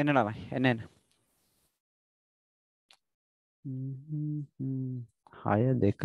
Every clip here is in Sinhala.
එන්න ළමයි එන්න එන්න හය දෙක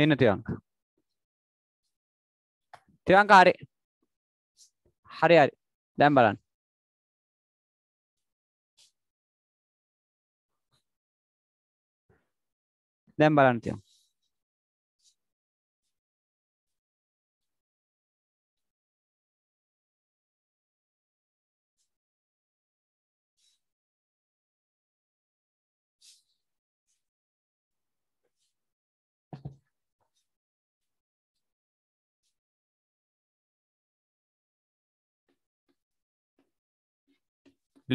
එන්න තියංක තියංක හරි හරි හරි දැම් බලන්න දැම් බලන්න තියම්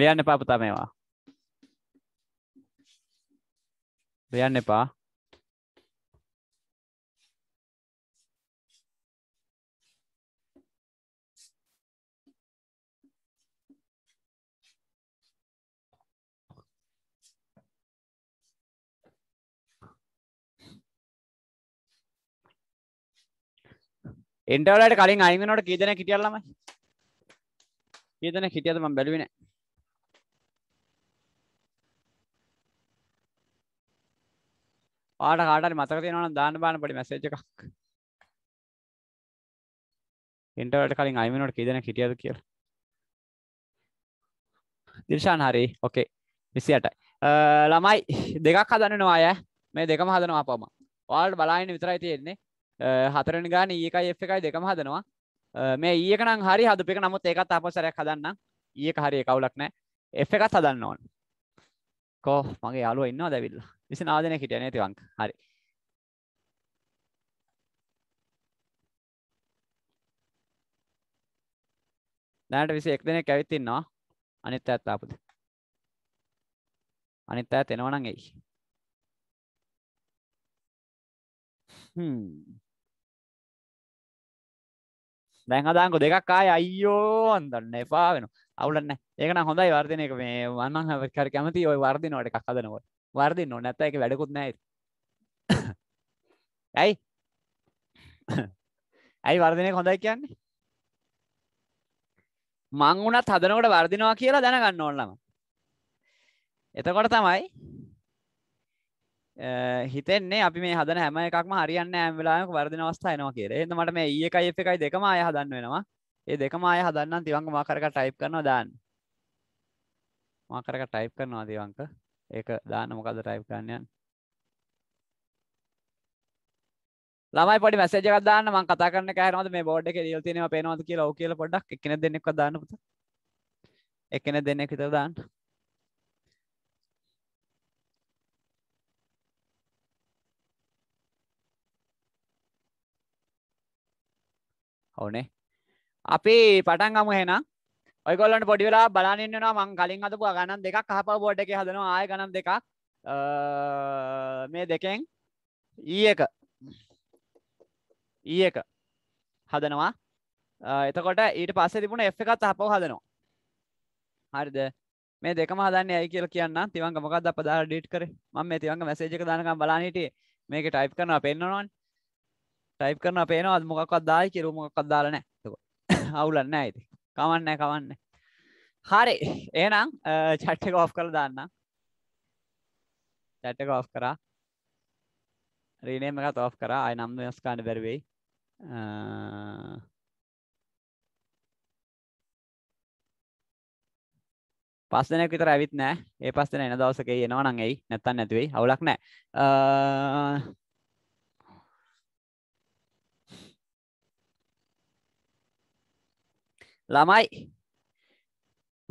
ලියන්න එපා පුතා මේවා. ලියන්න එපා. එන්ටවලට කලින් අයිමනට කීදන හිටියල්ලමයි කීදන හිටියද ම බැලුවනේ පාට කාටරි මතක තියෙනවා නම් දාන්න බාන පොඩි මැසේජ් එකක් ඉන්ටර්වල් කලින් අයි මිනිට් කී දෙනෙක් හිටියද කියලා දිර්ශාන් හරි ඕකේ විසි අටයි ළමයි දෙකක් හදනවා අය මේ දෙකම හදනවා පම වාල්ට බලායින විතරයි තියෙන්නේ හතරන ගාන ඒකයි e එ් එකයි දෙකම හදනවා මේ ඒකන e හරි හදපික නමුත් ඒකත් අපසරයක් හදන්න ඒක e හරි කවුලක් නෑ එ් එකත් හදන්න ඕන කෝ මගේ යාළුවා ඉන්නවා දැවිල්ලා. 29 දෙනෙක් හිටියා නේද තිවංක. හරි. දැනට 21 දෙනෙක් ඇවිත් ඉන්නවා. අනිත් අයත් ආපුද? අනිත් අයත් එනවා නම් එයි. හ්ම්. දැන් හදාංකෝ දෙකක් ආයේ අයියෝ අන්දන්න එපා වෙනවා. අවුලන්න ඒකන හොඳයි වර්ධනයක මේ වන්න හකර කැමති ඔය වර්දිනවට එකක් හදනකොට වර්දින්න ඕ නැත එක වැඩකුත් නෑ ඇයි ඇයි වර්ධනය හොඳයි කියන්නේ මං වුණත් හදනකොට වර්දිනවා කියලා දැනගන්න ඕන්නම එතකොට තමයි හිතෙන්නේ අපි මේ හදන හැම එකක්ම හරින්න ඇම්වෙලාම වර්දින අවස්ථායනවා කියෙ එත මට මේ ඒ e එකයි එකයි දෙකම අය හදන්න වෙනවා ඒ දෙකම ආය හදන්නම් තිවංක මාකරක ටයිප් කරනවා දාන්න මාකරක ටයිප් කරනවා තිවංක ඒක දාන්න මොකද්ද ටයිප් කරන්න යන්නේ ළමයි පොඩි මැසේජ් එකක් දාන්න මම කතා කරන එක හැරෙනවද මේ බෝඩ් එකේ ලියලා තියෙනවා පේනවද කියලා ඔව් කියලා පොඩ්ඩක් එක්කෙනෙක් දෙන්නෙක්වත් දාන්න පුතා එක්කෙනෙක් දෙන්නෙක් විතර දාන්න ඕනේ අපි පටන් ගමු එහෙනම් ඔයගොල්ලන්ට පොඩි වෙලා බලන්නවා මං කලින් අදපු ගණන් දෙකක් කහපල් බෝඩ් එකේ හදනවා ආය ගණන් දෙකක් මේ දෙකෙන් ඊ එක ඊ එක හදනවා එතකොට ඊට පස්සේ තිබුණ F එකත් අහපව හදනවා හරිද මේ දෙකම හදන්නේ ඇයි කියලා කියන්න තිවංග මොකක්ද අප දාලා ඩිලීට් කරේ මම මේ තිවංග මැසේජ් එක දානකම් බලන් හිටියේ මේකේ ටයිප් කරනවා පෙන්නනවනේ ටයිප් කරනවා පේනවාද මොකක්වත් දායි කියලා මොකක්වත් දාලා නැහැ එතකොට අවුලන්න ඇති කවන්න කවන්න හරි ඒනම් චට්ටක ඔෆ් කළ දන්න චට්ටක ඔෆ් කරා රීනේම එකත් ඔෆ් කරා අයි නම් ස්කාන්න බැරවෙයි පස්සනයක් විතර ඇවිත් නෑ ඒ පස්සන එන දවසක එනවා නං එයි නැත්තන් නැතිවෙයි අවුලක් නෑ ළමයි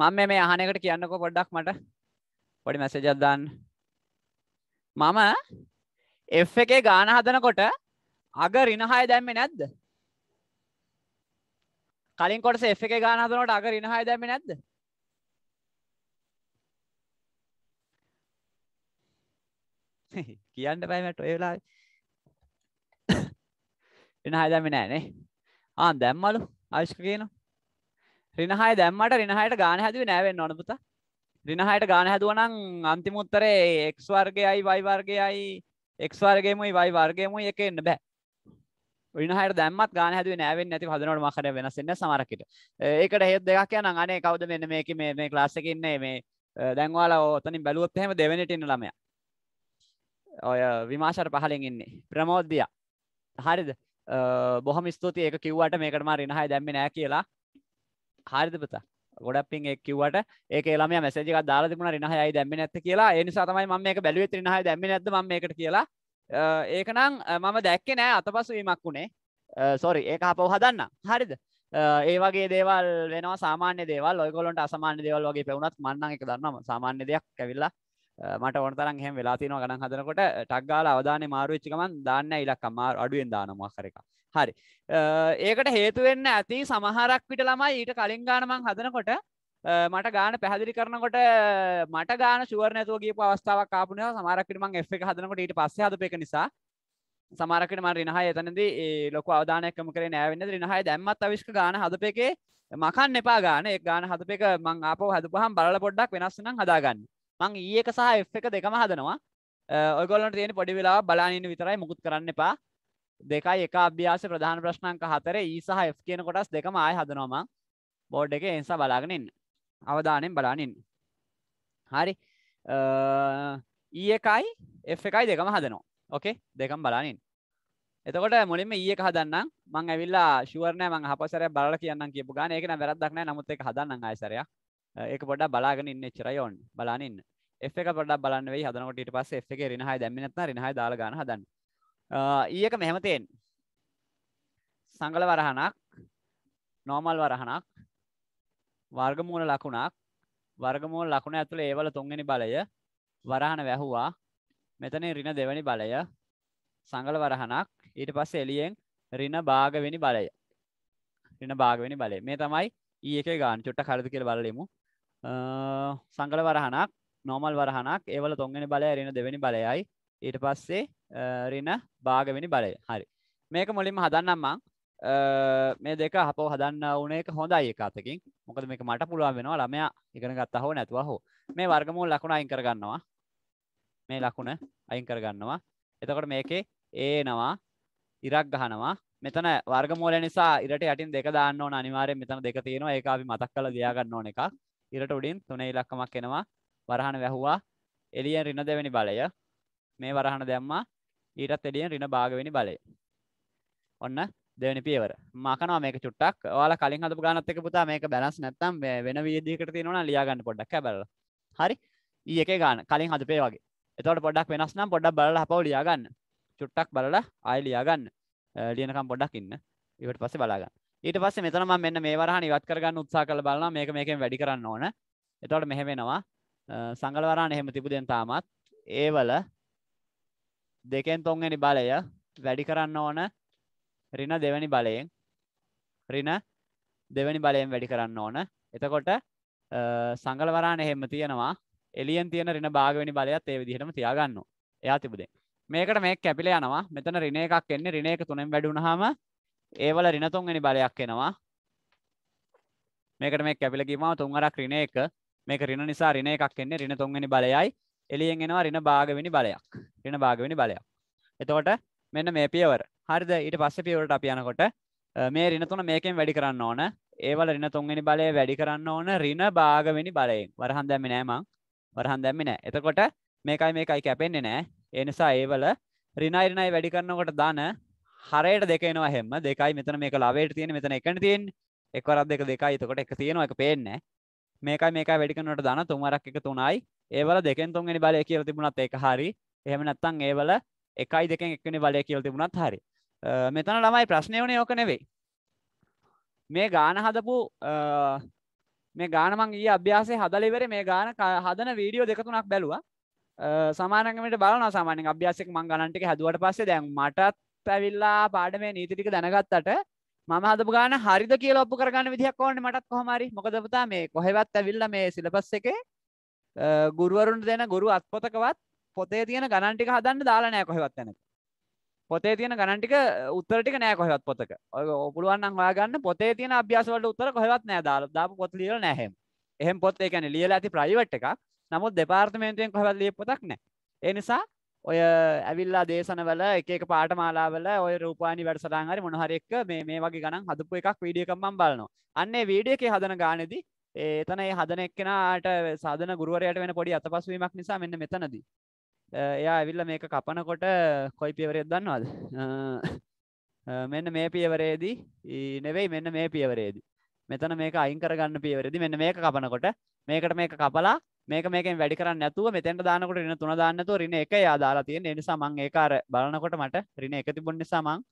මම මේ අහනකට කියන්නකෝ පොඩ්ඩක් මට පොඩි මැසේජක් දාන්න මම එෆ් එකේ ගාන හදනකොට අග රිනහය දැම්මේ නැද්ද කලින් කොටස එෆ් එකේ ගාන හදනකොට අග රිනහය දැම්මේ නැද්ද කියන්න බෑ මට ඔය වෙලාවේ රිනහය දැම්මේ නැහැ නේ ආ දැම්මලු ආයුෂ්ක කියනවා රිනහය දැම්මට රිනහයට ගාන හැදුව නෑවෙන්න නොනපුත රිනහයට ගාන හැදුවනම් අන්තිමුත්තරේ එක්ස් වර්ගයයි වයිවර්ගයයි එක්ස් වර්ගේමයි වයි වර්ගේමයි එක එන්න බෑ රිනහයට දැම්මත් ගාන හැදුව නෑවෙන් නැති හදනට මකර වෙනසන්න සමරකට ඒකට හෙත් දෙයක් යන අනේ කවද මෙන්න මේක මේ ලාස්සකින්නේ මේ දැන්වාලා ඕතනින් බැලුවොත් එහෙම දෙවැනිටඉන්න ළමයා ඔය විමාශර පහලෙන් ඉන්නේ ප්‍රමෝද්දිය හරිද බොහම ස්තුති ඒක කිව්වට මේකට මා රිනහයි දැම්ම නෑ කියලා හරිද පුතා ගොඩක් පින් එක් කිව්වට ඒක ළමයා මැසේජ් එකක් දාලා තිබුණා රිනහයයි දැම්මේ නැත්te කියලා ඒ නිසා තමයි මම මේක බැලුවේ රිනහය දැම්මේ නැද්ද මම මේකට කියලා ඒක නම් මම දැක්කේ නෑ අතපසු වීමක් උනේ සෝරි ඒක අපව හදන්න හරිද ඒ වගේ දේවල් වෙනවා සාමාන්‍ය දේවල් ඔයගොල්ලන්ට අසාමාන්‍ය දේවල් වගේ පෙවුනත් මම නම් ඒක දන්නවා සාමාන්‍ය දෙයක් ඇවිල්ලා මට ඕන තරම් එහෙම වෙලා තියෙනවා ගණන් හදනකොට ටක් ගාලා අවධානය මාරු වෙච්ච ගමන් දාන්න ඉලක්කම් මාරු අඩුවෙන් දානවා මොකක් හරි එකක් හරි ඒකට හේතුවෙන්න ඇති සමහරක් විට ළමයි ඊට කලින් ගානමං හදනකොට මට ගාන පැහදිලි කරනකොට මට ගාන ශුවරනැතුව ගේ අවස්ථාවක් කාපන සමාරක්කටමං එ් එක හදනකොට ඊට පස්ස හදපක නිසා සමාරකට ම රිනහ එතනද ලොක අවධානයක්කම කර නෑවෙන්න රිනහයි දැම්මත් අවිශ්ක ගාන හදපකේ මකන් එපා ගාන එක් ගාන හදපක මං අප හදපහම් බල පොඩ්ඩක් වෙනස්සනම් හදාගන්න මං ඒක සහ එ් එක දෙකම හදනවා ඔගොලන්ට තියෙන පොඩි වෙලා බලානින්න විතරයි මුකුත් කරන්න එපා දෙකයි එක අභ්‍යාස ප්‍රධාන ප්‍රශ්නංක හතර ඊ සහ F කියන කොටස් දෙකම ආය හදනවා මං බෝඩ් එකේ එන්සා බලාගෙන ඉන්න අවධානයෙන් බලාගෙන ඉන්න හරි ඊ එකයි F එකයි දෙකම හදනවා ඕකේ දෙකම බලාගෙන ඉන්න එතකොට මුලින්ම ඊයක හදන්නම් මං ඇවිල්ලා ෂුවර් නෑ මං අහපසරයක් බලලා කියන්නම් කියපු ගාන ඒක නම් වැරද්දක් නෑ නමුත් ඒක හදන්නම් ආයෙ සැරයක් ඒක පොඩ්ඩක් බලාගෙන ඉන්න එච්චරයි ඕන්නේ බලාගෙන ඉන්න F එක පොඩ්ඩක් බලන්න වෙයි හදනකොට ඊට පස්සේ F එකේ ඍණ 6 දැම්මේ නැත්නම් ඍණ 6 දාලා ගන්න හදන්න ඊයක මෙහෙම තියෙන් සංගල වරහනක් නෝමල් වරහනක් වර්ගමූල ලකුණක් වර්ගමූල ලකුණ ඇතුළ ඒවල තුන්ගනි බලය වරහන වැැහුවා මෙතන රින දෙවැනි බලය සංගල වරහනක් ඊට පස්ස එලියෙන් රින භාගවෙනි බලය රින භාගවෙනි බලය මේ තමයි ඒක ගාන චුට්ට කරදි කියල බලලෙමු සංගල වරහනක් නෝමල් වරහනක් ඒවල තුන්ගෙන බලය රින දෙවැනි බලයයි ඊට පස්සේ රින භාගවෙනි බලය හරි මේක මුලින්ම හදන්නම්මං මේ දෙක හපෝ හදන්න ඕනේ එක හොඳයි එකතකින් මොකද මේක මට පුළුවන් වෙනවා ළමයා ඉගෙන ගත්තා හෝ නැතුව හෝ මේ වර්ගමූල ලකුණ අයින් කරගන්නවා මේ ලකුණ අයින් කරගන්නවා එතකොට මේකේ ඒනවා ඉරක් ගහනවා මෙතන වර්ගමූල නිසා ඉරට යටින් දෙක දාන්න ඕන අනිවාර්යෙන් මෙතන දෙක තියෙනවා ඒක අපි මතක් කරලා තියා ගන්න ඕන එකක් ඉරට උඩින් තුනේ ඉලක්කමක් එනවා වරහන වැහුවා එළියෙන් රින දෙවෙනි බලය මේ වරහන දැම්මා ඊටත් එඩියෙන් රින භාගවෙනි බලය ඔන්න දෙවැනි පියවර මකනවා මේක චුට්ටක් ඔයාලා කලින් හදපු ගානත් එක පුතා මේක බැලන්ස් නැත්තම් වෙන විදිහකට තියෙනවා නම් ලියා ගන්න පොඩ්ඩක් හැබැයි හරි ඊ එකේ ගාන කලින් හදපේ වගේ එතකොට පොඩ්ඩක් වෙනස් නම් පොඩ්ඩක් බලලා හපව ලියා ගන්න චුට්ටක් බලලා ආයෙ ලියා ගන්න ලියනකම් පොඩ්ඩක් ඉන්න ඊට පස්සේ බලා ගන්න ඊට පස්සේ මෙතන මම මෙන්න මේ වරහන ඉවත් කරගන්න උත්සාහ කරලා බලනවා මේක මේකෙන් වැඩි කරන්න ඕන එතකොට මෙහෙම වෙනවා සංගල වරහන එහෙම තිබුදෙන් තාමත් ඒවල දෙකෙන් තුන්වෙනි බලය වැඩි කරන්න ඕන ඍණ දෙවෙනි බලයෙන් ඍණ දෙවෙනි බලයෙන් වැඩි කරන්න ඕන. එතකොට සංගලවරාණ එහෙම තියෙනවා. එලියෙන් තියෙන ඍණ භාගවෙනි බලයත් ඒ විදිහටම තියාගන්න ඕන. එයා තිබුදේ. මේකට මේක කැපිලා යනවා. මෙතන ඍණ එකක් එන්නේ. ඍණ එක තුනෙන් වැඩි වුණාම ඒවල ඍණ තුන්වෙනි බලයක් එනවා. මේකට මේ කැපිලා ගියාම තුන්වරක් ඍණ එක. මේක ඍණ නිසා ඍණ එකක් එන්නේ. ඍණ තුන්වෙනි බලයයි එලියෙන් එනවා රින භාගවෙනි බලයක් රින භාගවෙනි බලයක් එතකොට මෙන්න මේ පියවර හරිද ඊට පස්ස පියවරට අප යනකොට මේ රින තුන මේකෙන් වැඩි කරන්න ඕන ඒවල රින තුන්ගනි බලය වැඩි කරන්න ඕන රින භාගවෙනි බලයෙන් වරහන් දැම්මි නෑමං වරහන් දැම්මි නෑ එතකොට මේකයි මේකයි කැපෙන්නේ නෑ එනිසා ඒවල රිනයිරිනයි වැඩි කරන්නකොට දාන හරයට දෙකනවා හෙම දෙකයි මෙතන මේක ලවේට තියෙන මෙතන එකට තියෙන් එක්වරත් දෙක දෙකයි එතකොට එක තියෙනවා එක පේන්නේ මේකයි මේකයි වැඩි කරනකොට දාන තුන්වරක් එක තුනයි ඒවල දෙකෙන් තුන්ගනි බලය කියල තිබුණත් ඒක හරි එහෙම නැත්තං ඒවල එකයි දෙකෙන් එක්නි බලය කියල තිබුණත් හරි මෙතන ළමයි ප්‍රශ්නය වනේ ඕක නෙවෙයි මේ ගාන හදපු මේ ගානමන්ගේ අභ්‍යාසය හදලිවර මේ ගාන හදන වීඩියෝ දෙකතුනක් බැලවා සමානකට බලන සාමානෙන් අභ්‍යාසක මං ගණන්ටික හැදුවට පස්සේ දැන් මටත් පැවිල්ලා පාඩ මේ නීතිටික දැනගත්තට මම හදපු ගාන හරිද කියලා ඔප්පු කරගන්න විදිහක් ඕනේ මටත් කොහොම හරි මොකද පුතා මේ කොහෙවත් ඇවිල්ලා මේ සිලබස් එකේ ගුරුවරුන්ට දෙන ගුරු අත්පොතකවත් පොතේ තියෙන ගණන්ටික හදන්න දාලා නෑ කොහෙවත් යැනක පොතේ තියෙන ගණන්ටික උත්තරටික නෑ කොහෙවත් පොතක ඔය පුළුවන්නම් හොයාගන්න පොතේ තියෙන අභ්‍යාස වලට උත්තර කොහෙවත් නෑ දාලා දාපු පොත් ලියලා නෑ එහෙම. එහෙම පොත් ඒ කියන්නේ ලියලා ඇති ප්‍රයිවට් එකක්. නමුත් දෙපාර්තමේන්තුවෙන් කොහෙවත් ලියපු පොතක් නෑ. ඒ නිසා ඔය ඇවිල්ලා දේශනවල එක එක පාඨමාලාවල ඔය රූපවාහිනී වැඩසටහන් හරි මොන හරි එක මේ මේ වගේ ගණන් හදපු එකක් වීඩියෝ එකක් මම බලනවා. අන්න ඒ වීඩියෝ එකේ හදන ගානේදී එතන ඒ හදන එක්කෙනට සාධන ගුරුවරයට වෙන පොඩි අතපසුවීමක් නිසා මෙන්න මෙතනදී එයා ඇවිල්ල මේක කපනකොට කොයි පියවරෙත් දන්නවාද මෙන්න මේ පියවරේදී නෙවෙයි මෙන්න මේ පියවරේදි මෙතන මේක අයින් කරගන්න පියවරදි මෙන්න මේක කපනකොට මේකට මේක කපලා මේක මේක වැඩි කරන්න ඇතුව මෙතැට දානකොට රන්න තුන දාන්නතු රින එක යාදාලා තියෙන නිසා මං ඒකාර බලනකොට මට රින එක තිබුණ නිසාමං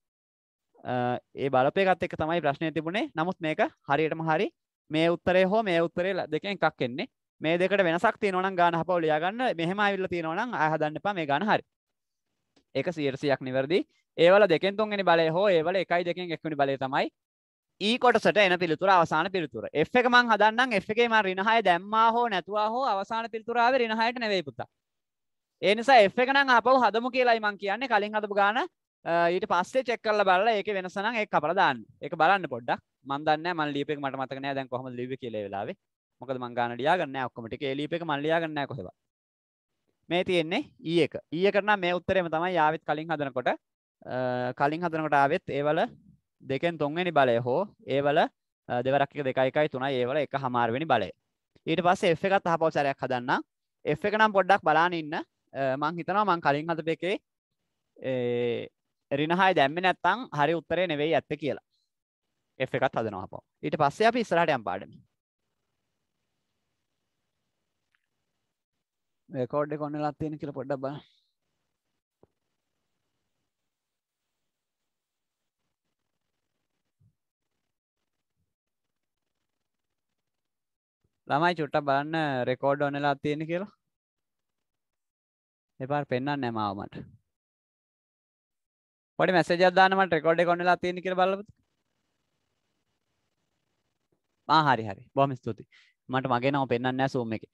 ඒ බලපයගත් එක තමයි ප්‍රශ්නය තිබුණේ නමුත් මේක හරියටම හරි මේ උත්තරේ හෝ මේ උත්තරේ දෙකෙන් එකක් එන්නේ මේ දෙකට වෙනසක් තියෙනවනම් ගාන හපව ලියා ගන්න මෙහෙම ආවිල්ලා තියෙනවනම් ආය හදන්න එපා මේ ගාන හරි ඒක 100%ක් නිවැරදි ඒවල දෙකෙන් තුන්වෙනි බලය හෝ ඒවල එකයි දෙකෙන් එක්වෙනි බලය තමයි E කොටසට එන පිළිතුර අවසාන පිළිතුර F එක මං හදන්නම් F එකේ මං ඍණ 6 දැම්මා හෝ නැතුවා හෝ අවසාන පිළිතුර ආවේ ඍණ 6ට නෙවෙයි පුතා ඒ නිසා F එක නම් ආපහු හදමු කියලායි මං කියන්නේ කලින් හදපු ගාන ඊට පස්සේ චෙක් කරලා බලලා ඒක වෙනස නම් ඒක කපලා දාන්න. ඒක බලන්න පොඩ්ඩක්. මම දන්නේ නැහැ මම ලියපේක මට මතක නැහැ දැන් කොහමද ලිව්වේ කියලා ඒ වෙලාවේ. මොකද මං ගාන ලියා ගන්න නැහැ ඔක්කොම ටික ඒ ලියපේක මම ලියා ගන්න නැහැ කොහෙවත්. මේ තියෙන්නේ E එක. E එකට නම් මේ උත්තරේම තමයි යාවෙත් කලින් හදනකොට කලින් හදනකට ආවෙත් ඒවල දෙකෙන් තුන්වෙනි බලය හෝ ඒවල දෙවරක් එක දෙකයි එකයි තුනයි ඒවල එක හමාරවෙනි බලය. ඊට පස්සේ F එකත් අහපව සැරයක් හදන්න. F එක නම් පොඩ්ඩක් බලන්න ඉන්න. මං හිතනවා මං කලින් හදපු එකේ ඒ රිනහය දැම්ම නැත්තං හරි උත්තරේ නෙවෙයි ඇත්ත කියලා එ එකත් හදනහපෝ ඊට පස්සේ අපි ඉස්රහට යම් පාඩමි රෙකෝඩ් කොන්න ලත්තියෙන කියල පොඩ්ඩ බා ළමයි චුට්ට බලන්න රෙකෝඩ් ඔනලා තියෙන කියලා එපාර පෙන්න්න නැමාවමට පොඩි මැසේජයක් දාන්න මට රෙකෝඩ් එක ඔන් වෙලා තියෙන කියලා බලන්න ආ හරි හරි බොහොම ස්තුතියි මට මගේ නම පෙන්වන්නේ නැහැ zoom එකේ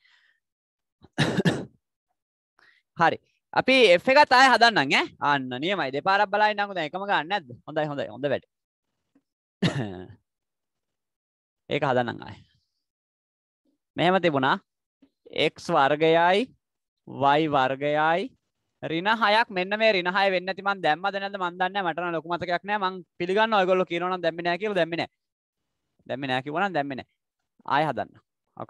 හරි අපි F එකත් ආය හදන්නම් ඈ අන්න නියමයි දෙපාරක් බලන්නම්කෝ දැන් එකම ගන්න නැද්ද හොඳයි හොඳයි හොඳ වැඩ ඒක හදන්නම් ආය මෙහෙම තිබුණා x වර්ගයයි y වර්ගයයි රින හයක් මෙන්න මේ රින හය වෙන්න ඇති මන් දැම්මද නැද්ද මන් දන්නේ නැහැ මට ලොකු මතකයක් නැහැ මං පිළිගන්න ඔයගොල්ලෝ කියනවා නම් දැම්මේ නැහැ කියලා දැම්මේ නැහැ දැම්මේ නැහැ කිව්වා නම් දැම්මේ නැහැ ආය හදන්න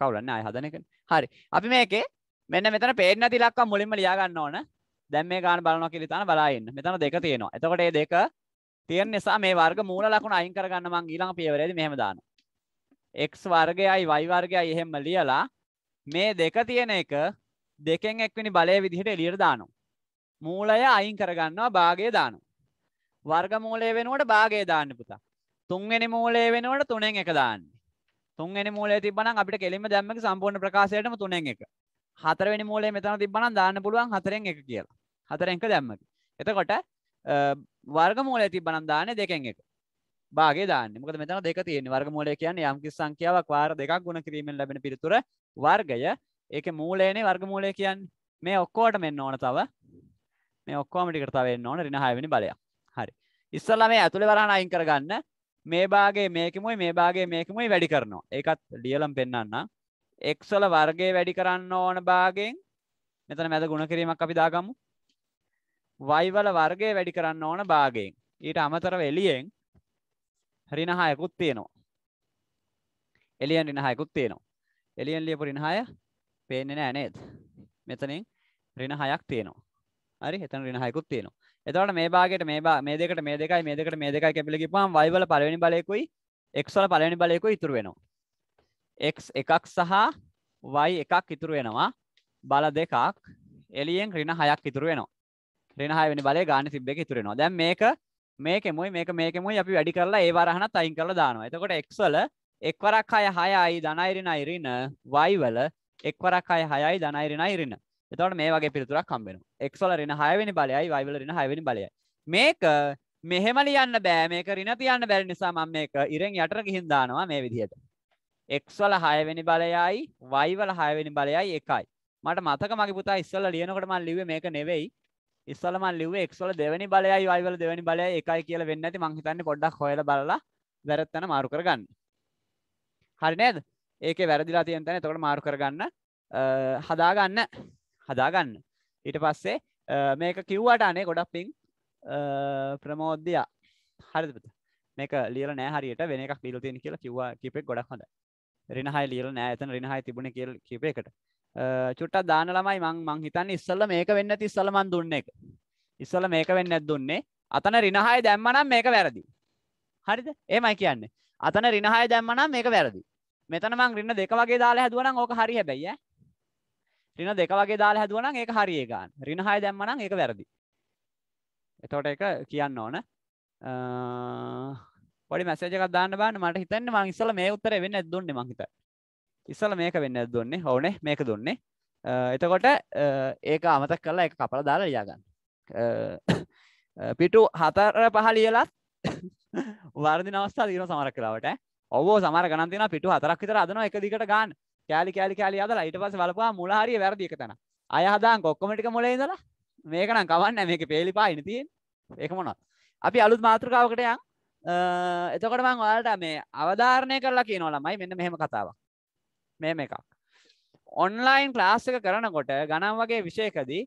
කවුලන්නේ ආය හදන එකනේ හරි අපි මේකේ මෙන්න මෙතන පේන්නේ නැති ඉලක්ක මුලින්ම ලියා ගන්න ඕන දැන් මේ ගාන බලනවා කියලා ඉතන බලා ඉන්න මෙතන දෙක තියෙනවා එතකොට මේ දෙක තියෙන නිසා මේ වර්ග මූල ලකුණු අයින් කරගන්න මං ඊළඟ පියවරේදී මෙහෙම දානවා x වර්ගයයි y වර්ගයයි එහෙම ලියලා මේ දෙක තියෙන එක දෙකෙන් එක්වෙනි බලය විදිහට එළියට දානවා මූලය අයින් කරගන්නවා භාගය දානවා. වර්ගමූලය වෙනුවට භාගය දාන්න පුතා. තුන්වෙනි මූලය වෙනුවට තුනෙන් එක දාන්න. තුන්වෙනි මූලය තිබ්බනම් අපිට කෙලින්ම දැම්මක සම්පූර්ණ ප්‍රකාශයටම තුනෙන් එක. හතරවෙනි මූලය මෙතන තිබ්බනම් දාන්න පුළුවන් හතරෙන් එක කියලා. හතරෙන් එක දැම්මක. එතකොට වර්ගමූලය තිබ්බනම් දාන්නේ දෙකෙන් එක. භාගය දාන්න. මොකද මෙතන දෙක තියෙන්නේ. වර්ගමූලය කියන්නේ යම්කිසි සංඛ්‍යාවක් වාර දෙකක් ගුණ කිරීමෙන් ලැබෙන පිළිතුර වර්ගය. ඒකේ මූලයනේ වර්ගමූලය කියන්නේ. මේ ඔක්කොටම එන්න ඕන තව මේ ඔක්කෝමටිකරතාව වෙන්න ඕන රින හයවෙනි බලයක් හරි ඉස්සල්ල මේ ඇතුළ වරණ අයින් කරගන්න මේ බාගේ මේකමුයි මේ බාගේ මේකමුයි වැඩි කරනවා ඒකත් ලියලම් පෙන්න්න එක්සල වර්ගේ වැඩි කරන්න ඕන බාගෙන් මෙතන මැද ගුණ කිරීමක් අපි දාගමු වයිවල වර්ගේ වැඩි කරන්න ඕන බාගෙන් ඊට අමතරව එලියෙන් රිනහායකුත් තියෙනවා එලියන් රිනහායකුත් තියෙනවා එලියන් ලියපු රිනහාය පේන්නේ නෑ නේද මෙතනින් රිනහායක් තියෙනවා හරි හෙතන රින හයකුත් තියෙනවා එතවට මේ බාගට මේ බා මේ දෙකට මේ දෙකයි මේ දෙකට මේ දෙකයි කැපිල කිපම් වයිවල පලවෙනි බලයකුයි එක්වල පලවෙනි බලයකු ඉතුරු වෙනවා එක් එකක් සහ වයි එකක් ඉතුරු වෙනවා බල දෙකක් එලියෙන් රින හයක් ඉතුරු වෙනවා රින හය වෙනි බලය ගාන තිබ්බ එක ඉතුරු වෙනවා දැන් මේක මේකෙමුයි මේක මේකෙමුයි අපි වැඩි කරලා ඒ වරහනත් අයින් කරලා දානවා එතකොට එක්ස් වල එක්වරක් හය හයයි ධනයි රිනයි රින වයි වල එක්වරක් හය හයයි ධනයි රිනයි රින එතවට මේ වගේ පිළිතුරක් කම්බෙන එක්සොල රෙන හයවෙනි බලයයි වයිවල රෙන හයවෙනි බලය මේක මෙහෙම ලියන්න බෑ මේක රින තියන්න බැරි නිසා මම මේක ඉරෙන් යටට ගිහින් දානවා මේ විදිහට එක්ස්වල හයවෙනි බලයයි වයිවල හයවෙනි බලයයි එකයි මට මතක මගේ පුතා ඉස්සල ලියනකොට මම ලිව්වේ මේක නෙවෙයි ඉස්සල මම ලිව්වේ එක්ස්වල දෙවෙනි බලයයි වයිවල දෙවෙනි බලයයි එකයි කියලා වෙන්නේ නැති මං හිතන්නේ පොඩ්ඩක් හොයලා බලලා වැරද්ද තැන මාරු කරගන්න හරි නේද ඒකේ වැරදිලා තියෙන තැන එතකොට මාරු කරගන්න හදාගන්න හදාගන්න ඊට පස්සේ මේක කිව්වට අනේ ගොඩක් පින් ප්‍රමෝද්ධයා හරිපත මේක ලියල නෑ හරියට වෙන එකක් ලියලා තියෙන කියලා කිව්වා කීපෙක් ගොඩක් හොඳයි රිනහයි ලියලා නෑ එතන රිනහයි තිබුණේ කියලා කීප එකට චුට්ටක් දාන ළමයි මං මං හිතන්නේ ඉස්සෙල්ලා මේක වෙන්නේ නැති ඉස්සෙල්ලා මං දුන්නේ එක ඉස්සෙල්ලා මේක වෙන්නේ නැත් දුන්නේ අතන රිනහය දැම්මනම් මේක වැරදි හරිද එහෙමයි කියන්නේ අතන රිනහය දැම්මනම් මේක වැරදි මෙතන මං රින්න දෙක වගේ දාලා හැදුවනම් ඕක හරි හැබැයි ඈ ඍණ දෙක වගේ දාලා හැදුවා නම් ඒක හරිය ගන්න. ඍණ 6 දැම්ම නම් ඒක වැරදි. එතකොට ඒක කියන්න ඕන. පොඩි මැසේජ් එකක් දාන්න බලන්න මට හිතෙන්නේ මං ඉස්සෙල්ලා මේ උත්තරේ වෙන්නේ නැද්ද දුන්නේ මං හිතයි. ඉස්සෙල්ලා මේක වෙන්නේ නැද්ද දුන්නේ. ඔව්නේ මේක දුන්නේ. එතකොට ඒක අමතක කරලා ඒක කපලා දාලා ලියා ගන්න. පිටු හතර පහ ලියලත් වර්දින අවස්ථා තියෙනවා සමහර කාලවට. ඔව්ව සමහර ගණන් තියෙනවා පිටු හතරක් විතර අදනවා එක දිගට ගන්න. කෑලි කෑලි කෑලි අදලා ඊට පස්සේ බලපුවා මුල හරිය වැරදි එක තැන. අය හදාන් ඔක්කොම ටික මුලේ ඉඳලා මේක නම් කවන්නේ නැහැ මේකේ පේලි පායිනේ තියෙන්නේ. ඒක මොනවද? අපි අලුත් මාතෘකාවකට යන්. එතකොට මං ඔයාලට මේ අවධාරණය කරලා කියනවා ළමයි මෙන්න මෙහෙම කතාවක්. මෙහෙම එකක්. ඔන්ලයින් ක්ලාස් එක කරනකොට ගණන් වගේ විෂයකදී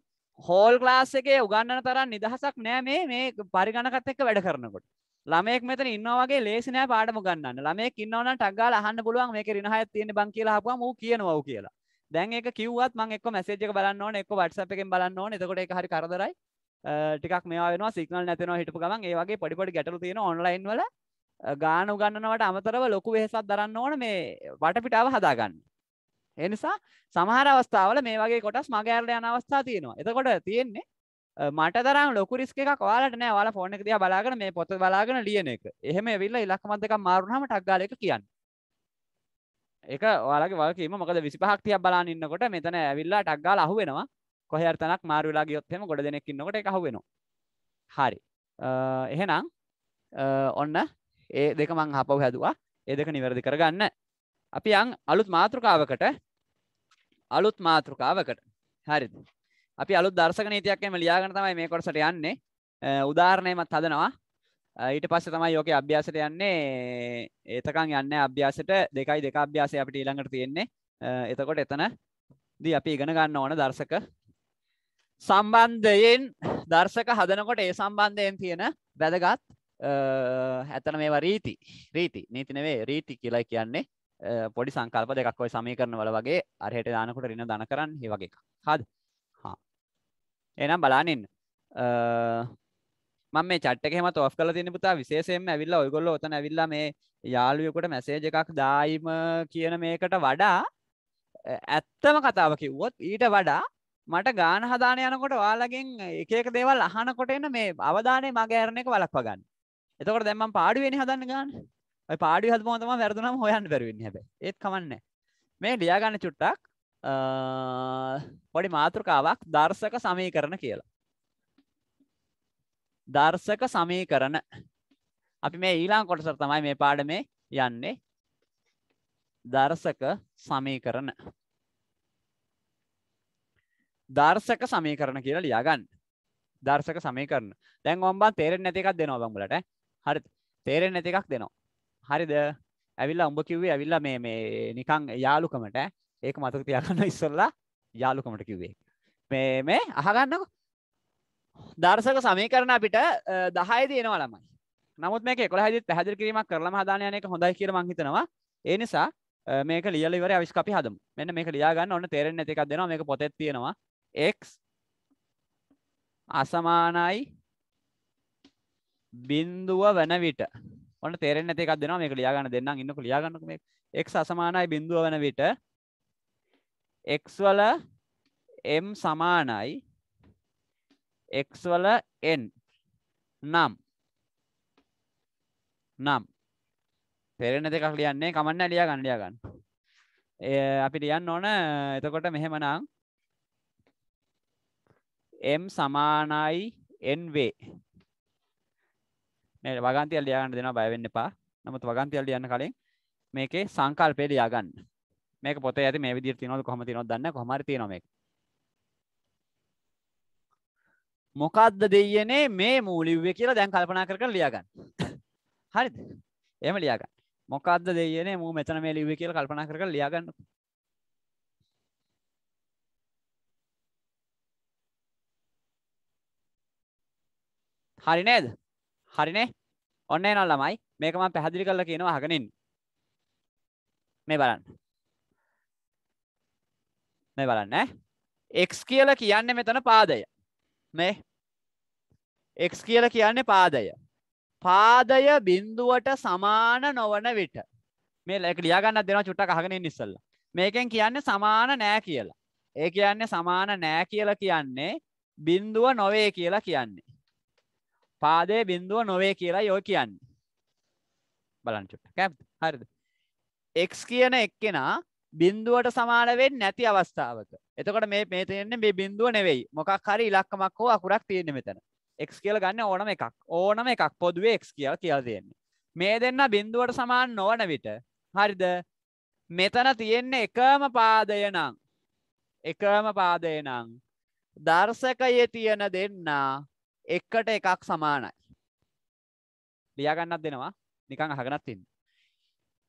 හෝල් ක්ලාස් එකේ උගන්නන තරම් නිදහසක් නෑ මේ මේ පරිගණකත් එක්ක වැඩ කරනකොට. ළමයෙක් මෙතන ඉන්නවා වගේ ලේසි නෑ පාඩම ගන්නන්න. ළමයෙක් ඉන්නවා නම් ටක් ගාලා අහන්න පුළුවන් මේකේ ඍණ 6ක් තියෙන බං කියලා අහපුවම ඌ කියනවා ඌ කියලා. දැන් ඒක කිව්වත් මං එක්ක මැසේජ් එක බලන්න ඕනේ, එක්ක WhatsApp එකෙන් බලන්න ඕනේ. එතකොට ඒක හරි කරදරයි. ටිකක් මේවා වෙනවා සිග්නල් නැතෙනවා හිටපු ගමන් ඒ වගේ පොඩි පොඩි ගැටලු තියෙන ඔන්ලයින් වල ගාන උගන්නනවට අමතරව ලොකු වෙහෙසක් දරන්න ඕන මේ වටපිටාව හදාගන්න. එනිසා සමහර අවස්ථාවල මේ වගේ කොටස් මගෑරල යන අවස්ථා තියෙනවා. එතකොට තියෙන්නේ මට තරම් ලොකු රිස්ක එකක් ඔයාලට නෑ ඔයාලා ෆෝන් එක දිහා බලාගෙන මේ පොත බලාගෙන ලියන එක. එහෙම එවිල්ලා ඉලක්ක මත එකක් මාරුනහම ටක් ගාලා එක කියන්න. ඒක ඔයාලගේ වගකීම මොකද 25ක් 30ක් බලන් ඉන්නකොට මෙතන ඇවිල්ලා ටක් ගාලා අහුවෙනවා. කොහේ හරි තනක් මාරු වෙලා ගියොත් එහෙම ගොඩ දෙනෙක් ඉන්නකොට ඒක අහුවෙනවා. හරි. එහෙනම් ඔන්න ඒ දෙක මං අහපව හැදුවා. ඒ දෙක නිවැරදි කරගන්න. අපි යන් අලුත් මාතෘකාවකට අලුත් මාතෘකාවකට. හරිද? අපි අලුත් දර්ශක නීතියක් එම ලියාගෙන තමයි මේ කොටසට යන්නේ. උදාහරණයක්වත් හදනවා. ඊට පස්සේ තමයි යෝකේ අභ්‍යාසයට යන්නේ. එතකන් යන්නේ අභ්‍යාසයට 2යි 2 අභ්‍යාසය අපිට ඊළඟට තියෙන්නේ. එතකොට එතනදී අපි ඉගෙන ගන්න ඕන දර්ශක සම්බන්ධයෙන් දර්ශක හදනකොට ඒ සම්බන්ධයෙන් තියෙන වැදගත් ඇතන මේවා රීති රීති නීති නෙවේ රීති කියලා කියන්නේ පොඩි සංකල්ප දෙකක් ඔය සමීකරණ වල වගේ අරහෙට දානකොට රින දන කරන්න ඒ වගේ එකක්. හරි. එනම් බලානින් මේ චට්කම තෝස් කල තින පුතා විශේෂයෙන් ඇවිල්ල ඔයගොල්ල ඔතන ඇවිල්ල මේ යාළුවකොට මැසේජ එකක් දායිම කියන මේකට වඩා ඇත්තම කතාව කිව්වොත් ඊට වඩා මට ගාන හදාන යනකොට වාලගෙන් එකක දේවල් අහනකොට එන්න මේ අවධානය මගේරණ එක වලක්ව ගන්න එතකොට දැම්ම පාඩුවෙන හදන්න ගන්න පාඩි හදමෝතම වැරදුනම් හොයන් වැරවෙන්න හැබ ඒත් කමන්න මේ ලියාගන්න චුට්ටක් පොඩි මාතෘකාවක් දර්ශක සමීකරණ කියලා. දර්ශක සමීකරණ අපි මේ ඊළඟ කොටසට තමයි මේ පාඩමේ යන්නේ. දර්ශක සමීකරණ. දර්ශක සමීකරණ කියලා ලියා ගන්න. දර්ශක සමීකරණ. දැන් මම බං තේරෙන්නේ නැති එකක් දෙනවා බං උඹලට. හරිද? තේරෙන්නේ නැති එකක් දෙනවා. හරිද? ඇවිල්ලා උඹ කිව්වේ ඇවිල්ලා මේ මේ නිකන් යාළුකමට ඒක මතක තියාගන්න ඉස්සරලා යාලුකමට කිව්වේ මේ මේ අහගන්නකො දර්ශක සමීකරණ අපිට දහයද එනවා ළමයි නමුත් මේ කොළහදි පැහදිල් කිරීමක් කරලම හදානයක හොඳයි කියර මංහිතනවා ඒ නිසා මේක ලියලිවර අවිස් අපි හදම මෙන්න මේක ලියාගන්න ඔන්න තේරෙන් ඇතිකක් දෙනවා මේක පොතෙත් තියෙනවා එක් අසමානයි බින්දුව වන විට ඔන්න තේරෙන් ඇතිකක් දෙනවා මේක ලියාගන්න දෙන්නම් ඉන්නක ලියාගන්නක මේ එක් අසමානයි බින්දුව වන විට x වල m සමානයි x වල n නම් නම් තේරෙන දෙකක් ලියන්නේ කමන්න ලියා ගන්න ලියා ගන්න. අපි ලියන්න ඕන එතකොට මෙහෙමනම් m සමානයි n වේ. මේ වගන්තිය ලියා ගන්න දෙනවා බය වෙන්න එපා. නමුත් වගන්තිය ලියන්න කලින් මේකේ සංකල්පය ලියා ගන්න. මේක පොත ඇති මේ විදිර තිනොද කොම තිනො දන්න කොමර තිනොම මොකක්ද දෙයනේ මේ මූලිව්ව කියලා දැන් කල්පනා කර කර ලියාගන්න හරිද එම ලියාගන්න මොකක්ද දෙයනේ මූ මෙතන මේ ලිව්ව කියලා කල්පනා කර කර ලියාගන්න හරි නේද හරිනේ ඔන්න එනල් ළමයි මේක මම පැහැදිලි කරලා කියනවා අහගෙන ඉන්න මේ බලන්න මේ බලන්න එක් කියල කියන්නේ මෙතන පාදය මේ එක් කියල කියන්නේ පාදය පාදය බින්දුවට සමාන නොවන විට මේ ලැක ලියගන්න දෙෙන චුට්ට අහගෙන නිස්සල්ල මේකෙන් කියන්නේ සමාන නෑ කියලා ඒ කියන්නේ සමාන නෑ කියලා කියන්නේ බින්දුව නොවේ කියලා කියන්නේ පාදය බින්දුව නොවේ කියලා යෝ කියන්නේ බලන්න චුට්ට කැ හරිද එක් කියන එක්කෙනා බින්දුවට සමාන වෙන්නේ නැති අවස්ථාවක. එතකොට මේ මේ තියෙන්නේ මේ බින්දුව නෙවෙයි. මොකක් හරි ඉලක්කමක් හෝ අකුරක් තියෙන්නේ මෙතන. x කියලා ගන්න ඕනම එකක්. ඕනම එකක් පොදුවේ x කියලා කියලා තියෙන්නේ. මේ දෙන්න බින්දුවට සමාන නොවන විට හරිද? මෙතන තියෙන්නේ එකම පාදය නම් එකම පාදය නම් දර්ශකයේ තියෙන දෙන්න එකට එකක් සමානයි. ලියා ගන්නත් දෙනවා. නිකන් අහගෙනත් ඉන්න.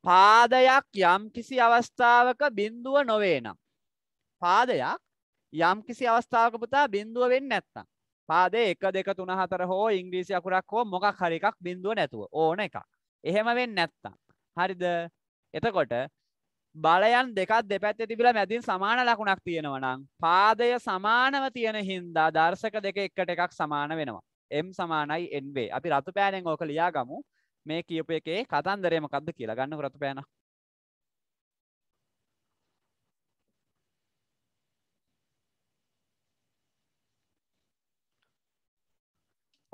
පාදයක් යම්කිසි අවස්ථාවක බිඳුව නොවේ නම් පාදයක් යම්කිසි අවස්ථාවක පුතා බිඳුව වෙන්නේ නැත්තම් පාදේ 1 2 3 4 හෝ ඉංග්‍රීසි අකුරක් හෝ මොකක් හරි එකක් බිඳුව නැතුව ඕන එකක් එහෙම වෙන්නේ නැත්තම් හරිද එතකොට බලයන් දෙකක් දෙපැත්තේ තිබිලා මැදින් සමාන ලකුණක් තියෙනවා නම් පාදය සමානව තියෙන හින්දා දර්ශක දෙක එකට එකක් සමාන වෙනවා m සමානයි n වේ අපි රතු පෑනෙන් ඕක ලියාගමු මේ කියපු එකේ කතන්දරය මොකක්ද කියලා ගන්න රතුපෑන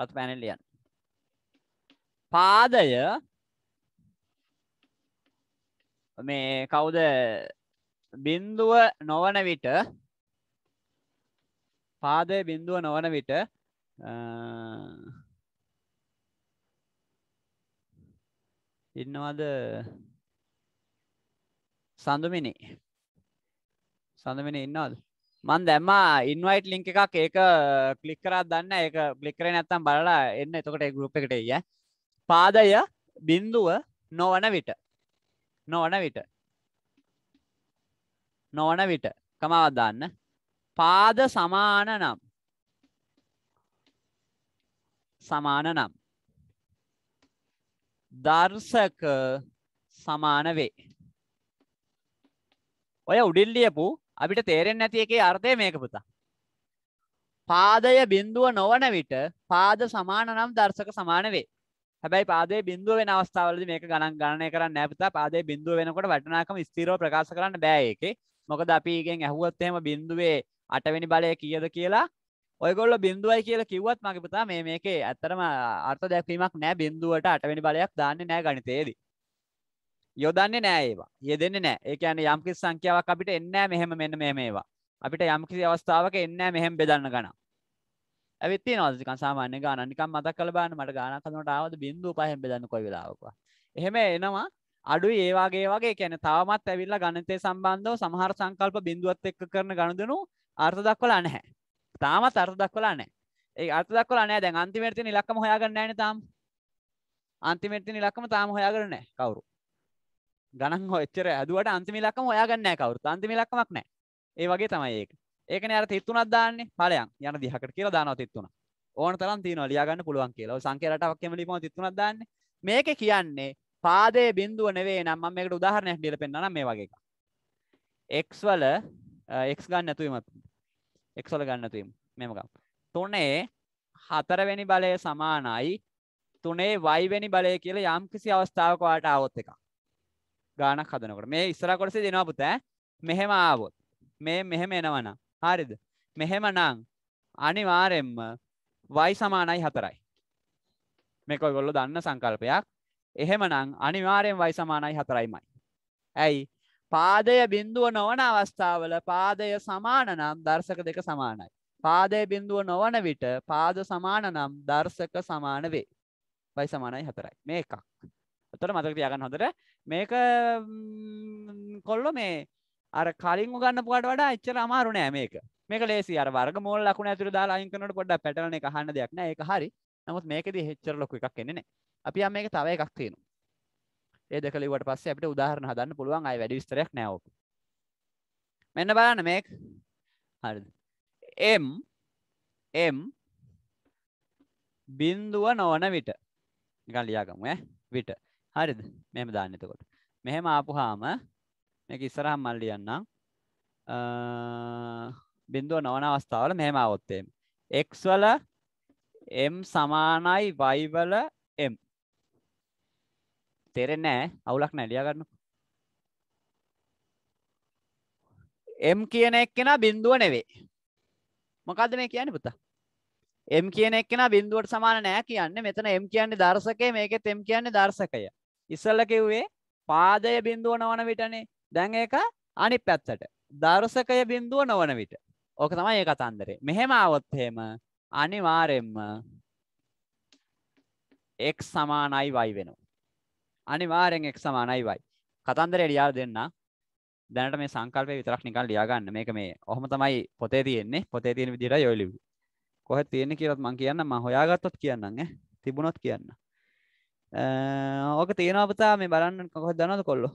රතුපෑන ලියන්න පාදය මේ කවුද බින්දුව නොවන විට පාදය බින්දුව නොවන විට ඉන්නවාද සඳමිනේ සඳමිනේ ඉන්නවාද මන් දැම්මා ඉන්වයිට් ලිංක එකක් ඒක ක්ලික් කරා දන්න ඒක ක්ලික් කරේ නැත්තම් බලලා එන්න එතකොට ඒ ගෲප් එකට එයි ඈ පාදය බිඳුව නොවන විට නොවන විට නොවන විට කමාවක් දාන්න පාද සමාන නම් සමාන නම් දර්ශක සමාන වේ. ඔය උඩින් ලියපු අපිට තේරෙන්නේ නැති එකේ අර්ථය මේක පුතා. පාදය බිඳුව නොවන විට පාද සමාන නම් දර්ශක සමාන වේ. හැබැයි පාදයේ බිඳුව වෙන අවස්ථාවලදී මේක ගණන් ගණනය කරන්න නැහැ පුතා. පාදයේ බිඳුව වෙනකොට වටිනාකම ස්ථිරව ප්‍රකාශ කරන්න බෑ ඒකේ. මොකද අපි එකෙන් ඇහුවත් එහෙම බිඳුවේ 8 වෙනි බලය කීයද කියලා ඔයගොල්ල බින්දුවයි කියලා කිව්වත් මගේ පුතා මේ මේකේ ඇත්තටම අර්ථ දැක්වීමක් නෑ බින්දුවට අටවෙනි බලයක් දාන්නේ නෑ ගණිතයේදී. යොදන්නේ නෑ ඒවා. යෙදෙන්නේ නෑ. ඒ කියන්නේ යම්කිසි සංඛ්‍යාවක් අපිට එන්නේ නෑ මෙහෙම මෙන්න මේ මේවා. අපිට යම්කිසි අවස්ථාවක එන්නේ නෑ මෙහෙම බෙදන්න ගණන්. ඇවිත් තියනවා නිකන් සාමාන්‍ය ගණන් නිකන් මතක් කරලා බලන්න මට ගණන් හදනකොට ආවද 0.5න් බෙදන්න කොයි වෙලාවකවා. එහෙම එනවා අඩුයි ඒ වගේ වගේ කියන්නේ තවමත් ඇවිල්ලා ගණිතය සම්බන්ධව සමහර සංකල්ප බිඳුවත් එක්ක කරන ගණුදෙනු අර්ථ දක්වලා නැහැ. තාමත් අර්ථ දක්වලා නෑ ඒ අර්ථ දක්වලා නෑ දැන් අන්තිමට තියෙන ඉලක්කම හොයාගන්න නෑනේ තාම අන්තිමට තියෙන ඉලක්කම තාම හොයාගන්න නෑ කවුරු ගණන් හොච්චර ඇදුවට අන්තිම ඉලක්කම හොයාගන්න නෑ කවුරුත් අන්තිම ඉලක්කමක් නෑ ඒ වගේ තමයි ඒක ඒකනේ අර 33ක් දාන්නේ ඵලයන් යන දිහකට කියලා දානවා 33 ඕන තරම් තියෙනවා ලියා ගන්න පුළුවන් කියලා ඔය සංඛ්‍යා රටාවක් එහෙම ලියපුවම 33ක් දාන්නේ මේකේ කියන්නේ පාදයේ බිඳුව නෙවෙයි නම් මම මේකට උදාහරණයක් දීලා පෙන්නනවා නම් මේ වගේ එකක් x වල x ගන්න නැතුවම එක්සොල ගන්නතුම් මෙමකම් තුනේ හතරවැනි බලය සමානයි තුනේ වයිවැනි බලය කියල යම් කිසි අවස්ථාවකවාට ආවොත් එක ගානක් හදනකට මේ ඉස්සර කොටසේ දෙනවා පුත මෙහෙම ආවොත් මේ මෙහෙම එනවනම් හරිද මෙහෙම නං අනිවාරෙන්ම වයි සමානයි හතරයි මේකොයි ගොල්ලො දන්න සංකල්පයක් එහෙමනං අනිවාරයෙන් වයි සමානයි හතරයිමයි ඇයි පාදය බිින්දුව නොවන අවස්ථාවල පාදය සමාන නම් දර්ශක දෙක සමානයි. පාදය බිින්දුව නොවන විට පාද සමාන නම් දර්ශක සමාන වේ. පයි සමානයි හතරයි මේ එකක්. තොර මතක තියාගන්න හොඳර මේක කොල්ලො මේ අර කලින් ගන්න පොට වඩා එච්චර අමාරු නෑ මේක මේක ලේසි අර වර්ග මෝල් ලකුණ ඇතුර දා අයිකනට පොඩ පැටලන එක හන්න දෙයක් නෑ එක හරි නමුත් මේකද හෙච්චර ලොකු එකක් එන්නේ නෑ අපි මේක තව එකක් තියෙනවා ඒ දෙක ලිව්වට පස්සේ අපිට උදාහරණ හදන්න පුළුවන් අය වැඩි විස්තරයක් නෑ ඕක. මෙන්න බලන්න මේක. හරිද? m m බිඳුව නොවන විට නිකන් ලියාගමු ඈ විට. හරිද? මෙහෙම දාන්න එතකොට. මෙහෙම ආපුවාම මේක ඉස්සරහම මල් ලියන්නම්. අ බිඳුව නොවන අවස්ථාවල මෙහෙම આવොත් එම් x වල m සමානයි y වල තෙරෙන්නේ නැහැ. අවුලක් නැහැ ලියා ගන්නකො. M කියන එක්කෙනා බිඳුව නෙවෙයි. මොකද්ද මේ කියන්නේ පුතා? M කියන එක්කෙනා බිඳුවට සමාන නෑ කියන්නේ. මෙතන M කියන්නේ දර්ශකය, මේකෙත් M කියන්නේ දර්ශකය. ඉස්සෙල්ලා කිව්වේ පාදය බිඳුව නොවන විටනේ. දැන් ඒක අනිත් පැත්තට. දර්ශකය බිඳුව නොවන විට. ඕක තමයි මේ කතන්දරේ. මෙහෙම આવොත් එහෙම අනිවාර්යෙන්ම x සමානයි y වෙනවා. අනිවාරෙන් එක් සමානයි වයි කතන්දර ඩියාර දෙන්න දැනට මේ සංකල්පය විතරක් නිකල් ලියාගන්න මේක මේ ඔහොම තමයි පොතේ තියෙන්නේ පොතේ තියෙන විදිර යොලිව් කොහ තියෙන කියලත් මං කියන්න ම හොයාගත්තොත් කියන්න තිබුණොත් කියන්න ඕක තියෙනවපතා මේ බලන්න කොහ දනද කොල්ලො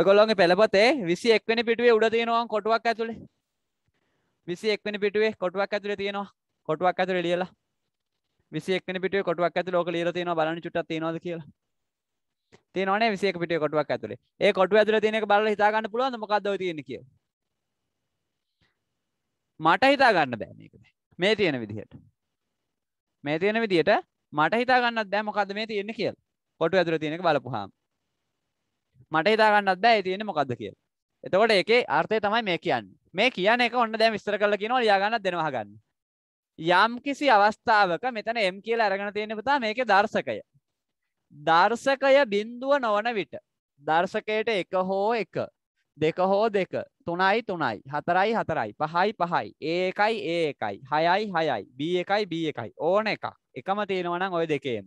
ඔයකොල්ලොගේ පෙළපතේ විසි එක්වනි පිටුවේ උඩ තියෙනවා කොටුවක් ඇතුළේ විසි එක්වනි පිටුවේ කොටුවක් ඇතුළේ තියෙනවා කොටුවක් ඇතුළේ ලියලා විසි එක්වනි පිටුවේ කොටුවක් ඇතුළේ ඕක ලියලා තියෙනවා බලන්න චුට්ටක් තියෙනවද කියලා තියෙනවනේ 21 පිටුවේ කොටුවක් ඇතුලේ. ඒ කොටුව ඇතුලේ තියෙන එක බලලා හිතා ගන්න පුළුවන්ද මොකද්ද ඔය තියෙන්නේ කියලා? මට හිතා ගන්න බෑ මේක දැන්. මේ තියෙන විදිහට. මේ තියෙන විදිහට මට හිතා ගන්නත් බෑ මොකද්ද මේ තියෙන්නේ කියලා. කොටුව ඇතුලේ තියෙන එක බලපුවාම. මට හිතා ගන්නත් බෑ ඒ තියෙන්නේ මොකද්ද කියලා. එතකොට ඒකේ අර්ථය තමයි මේ කියන්නේ. මේ කියන එක ඔන්න දැන් විස්තර කරලා කියනවා ලියා ගන්නත් දෙනවා ගන්න. යම් කිසි අවස්ථාවක මෙතන M කියලා අරගෙන තියෙන පුතා මේකේ දර්ශකය. දර්ශකය බින්දුව නොවන විට දර්ශකයට එක හෝ එක දෙක හෝ දෙක තුනයි තුනයි හතරයි හතරයි පහයි පහයි ඒ එකයි ඒ එකයි හයයි හයයි බ එකයි බ එකයි ඕන එකක් එකම තියෙනවනම් ඔය දෙකේම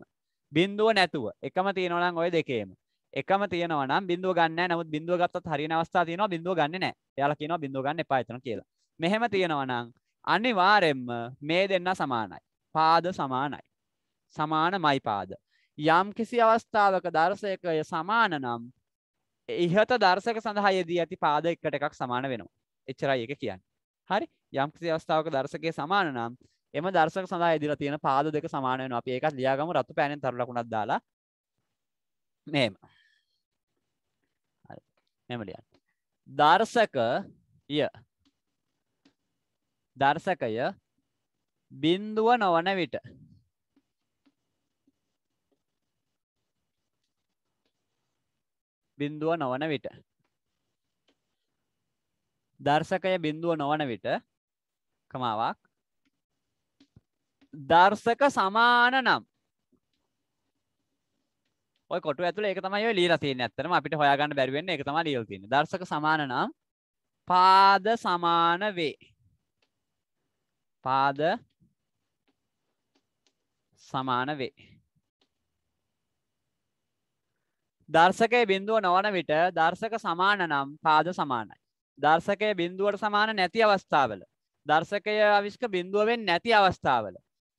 බින්දුව නැතුව එකම තියෙනවනම් ඔය දෙකේම එකම තියෙනවනම් බින්දුව ගන්න නමුත් බින්දුව ගත්තත් හරියන අවස්ථාව තියෙනවා බින්දුව ගන්න නැහැ එයාලා කියනවා බින්දුව ගන්න එපා එතන කියලා මෙහෙම තියෙනවනම් අනිවාර්යෙන්ම මේ දෙන්න සමානයි පාද සමානයි සමානමයි පාද යම් කිසි අවස්ථාවක දර්ශයකය සමාන නම් ඉහත දර්ශක සඳහා යෙදී ඇති පාද එකට එකක් සමාන වෙනවා එච්චරයි එක කියන්න හරි යම් කිසි අවස්ථාවක දර්ශකය සමාන නම් එම දර්ශක සඳහා යෙදිලා තියෙන පාද දෙක සමාන වෙනවා අපි ඒකත් ලියාගමු රතු පෑනෙන් තරු ලකුණක් දාලා මෙහෙම හරි මෙහෙම ලියන්න දර්ශකය දර්ශකය බිඳුව නොවන විට බිඳුව නොවන විට දර්ශකය බිඳුව නොවන විට කමාවක් දර්ශක සමාන නම් ඔය කොට ඇතුළ ඒක තමයි ඔය ලීලා තියෙන්නේ ඇත්තටම අපිට හොයාගන්න බැරි වෙන්නේ ඒක තමයි ලීලා තියෙන්නේ දර්ශක සමාන නම් පාද සමාන වේ පාද සමාන වේ දර්ශකය බිඳුව නොවන විට දර්ශක සමාන නම් පාද සමානයි. දර්ශකය බිඳුවට සමාන නැති අවස්ථාවල. දර්ශකය අවිෂ්ක බිඳුවෙන් නැති අවස්ථාවල.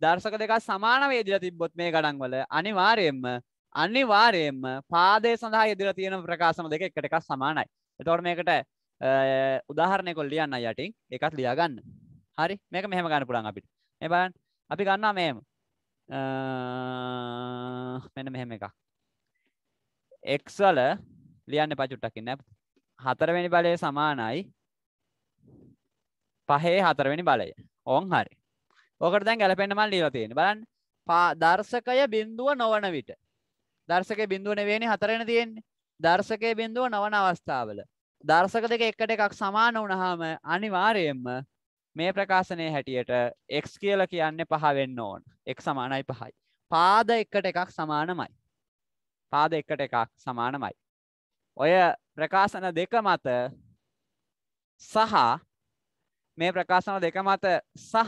දර්ශක දෙකක් සමාන වේදිලා තිබ්බොත් මේ ගණන්වල අනිවාර්යයෙන්ම අනිවාර්යයෙන්ම පාදයේ සඳහා ඉදිරිය තියෙන ප්‍රකාශන දෙක එකට එකක් සමානයි. එතකොට මේකට උදාහරණයක් ලියන්න යටින් ඒකත් ලියා ගන්න. හරි මේක මෙහෙම ගන්න පුළුවන් අපිට. මේ බලන්න අපි ගන්නවා මේම. මෙන්න මෙහෙම එකක්. එක්වල ලියන්න පචුට්ටකින්න හතරවෙනි බලය සමානයි පහේ හතරවෙනි බලය ඕන් හරි ඕකට දැන් ගැලපෙන්න්නමල් ලීවතියෙන බලන් පා දර්ශකය බින්දුව නොවන විට දර්ශක බින්දුවන වෙනි හතරෙන තියෙන්නේ දර්ශකය බින්දුව නොවන අවස්ථාවල දර්ශක දෙක එකට එකක් සමාන වනහාම අනිවාරයෙන්ම මේ ප්‍රකාශනය හැටියට එක්ස් කියල කියන්න පහ වෙන්න ඕන එක් සමානයි පහයි පාද එකට එකක් සමානමයි පාද එකට එකක් සමානමයි. ඔය ප්‍රකාශන දෙක මත සහ මේ ප්‍රකාශන දෙක මත සහ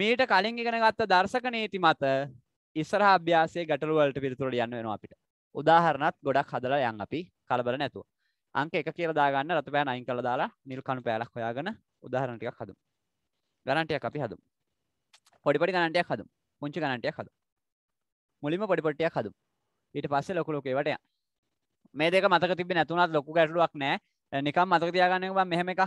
මීට කලින් ඉගෙන ගත්ත දර්ශක නීති මත ඉස්සරහ අභ්‍යාසයේ ගැටලු වලට පිළිතුරට යන්න වෙනවා අපිට. උදාහරණත් ගොඩක් හදලා යන් අපි කලබල නැතුව. අංක එක කියලා දාගන්න රතපෑන අයින් කරලා දාලා නිල් කණු පෑලක් හොයාගෙන උදාහරණ ටිකක් හදමු. ගණන් ටිකක් අපි හදමු. පොඩි පොඩි ගණන් ටිකක් හදමු. පුංචි ගණන් ටිකක් හදමු. මුලින්ම පොඩි පොඩි ටිකක් හදමු. ඊට පස්සේ ලොකු ලොකේ වටය මේ දෙක මතක තිබ නැතුනත් ලොකු ගැටලුවක් නෑ නිකම් මතක තියාගන්න බ මෙහම එකක්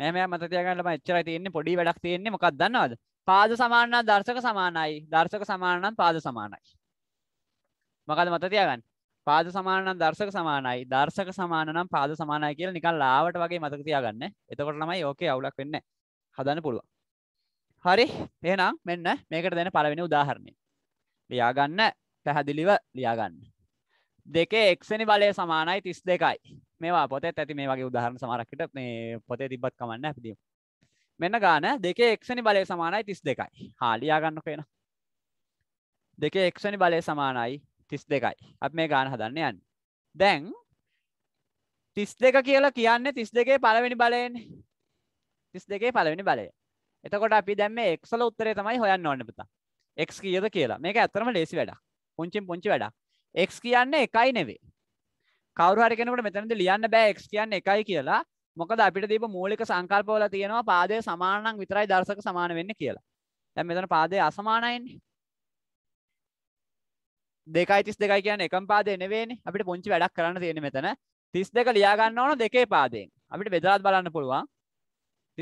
මෙම මත තියාගන්නම එච්චර තියන්නේ පොඩි වැඩක් තියෙන්නේ මොකක් දන්නවද පාද සමානන් දර්ශක සමානයි දර්ශක සමානන් පාද සමානයි මකද මත තියාගන්න පාද සමානන් දර්ශක සමානයි දර්ශක සමානනම් පාද සමානය කියල නිකල් ලාවට වගේ මතක තියාගන්න එතකොට ළමයි ඕකේ අවුලක් වෙන්න හදන්න පුළුවන් හරි එහෙනම් මෙන්න මේකට දෙන පළවෙනි උදාහරණය ලියාගන්න පැහැදිලිව ලියාගන්න. දෙකේ එක්ෂනි බලය සමානයි තිස් දෙකයි මේවා පොතෙත් ඇති මේ වගේ උදාහරණ සමරක්කට මේ පොතේ තිබත් කමන්න ඇපදීම. මෙන්න ගාන දෙකේ එක්ෂනි බලය සමානයි තිස් දෙකයි හාලියාගන්න කෙන. දෙකේ එක්ෂනි බලය සමානයි තිස් දෙකයි අප මේ ගාන හදන්න යන්න. දැන් තිස් දෙක කියලා කියන්න තිස් දෙකේ පලවෙනි බලයෙන් තිස් දෙකේ පලවෙනි බලය එතකොට අපි දැම එක්සල උත්තරේ තමයි හොයන්න ඕන්න පුතා එක් කියද කියලා මේක ඇතරම ලේසි වැඩක් පුංචිම් පුංචි වැඩක් එක් කියන්න එකයි නෙවේ කවරුහරි කෙනකට මෙතනද ලියන්න බෑ එක් කියන්න එකයි කියලා මොකද අපිට දීප මූලික සංකල්පවල තියෙනවා පාදය සමානං විතරයි දර්ශක සමාන වෙන්න කියලා දැන් මෙතන පාදය අසමානයින්නේ දෙකයි තිස් දෙකයි කියන්නේ එකම පාදේ නෙවෙයිනේ අපිට පුංචි වැඩක් කරන්න තියෙන්නේ මෙතන 32 ලියා ගන්න ඕන දෙකේ පාදයෙන් අපිට බෙදලා බලන්න පුළුවන්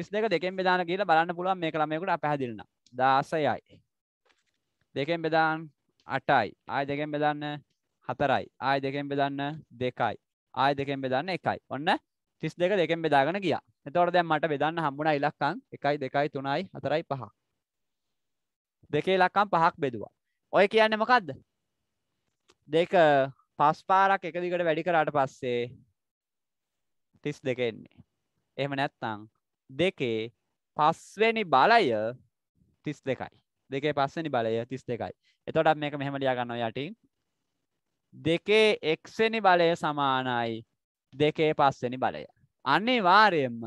32 දෙකෙන් බෙදාන කියලා බලන්න පුළුවන් මේක ළමයෙකුට අපහැදිලි නම් 16යි දෙකෙන් බෙදාන අටයි ආය දෙකෙන් බෙදන්න හතරයි ආය දෙකෙන් බෙදන්න දෙකයි ආය දෙකෙන් බෙදන්න එකයි ඔන්න තිස් දෙක දෙකෙන් බෙදාගෙන ගිය එතවට දැන් මට බෙදන්න හම්බුණ ඉලක්කං එකයි දෙකයි තුනයි හතරයි පහ දෙකේ ලක්කම් පහක් බෙදවා ඔය කියන්න මොකක්ද දෙක පස් පාරක් එක දිගට වැඩි කරාට පස්සේ තිස් දෙක එන්නේ. එහෙම නැත්නම් දෙකේ පස්වෙනි බලය තිස් දෙකයි. දෙකේ පස්සනි බලය තිස් දෙකයි එතොටත් මේක මෙහෙම ලියගන්න යටින් දෙකේ එක්සනි බලය සමානයි දෙකේ පස්සනි බලය අන්නේ වාරයෙන්ම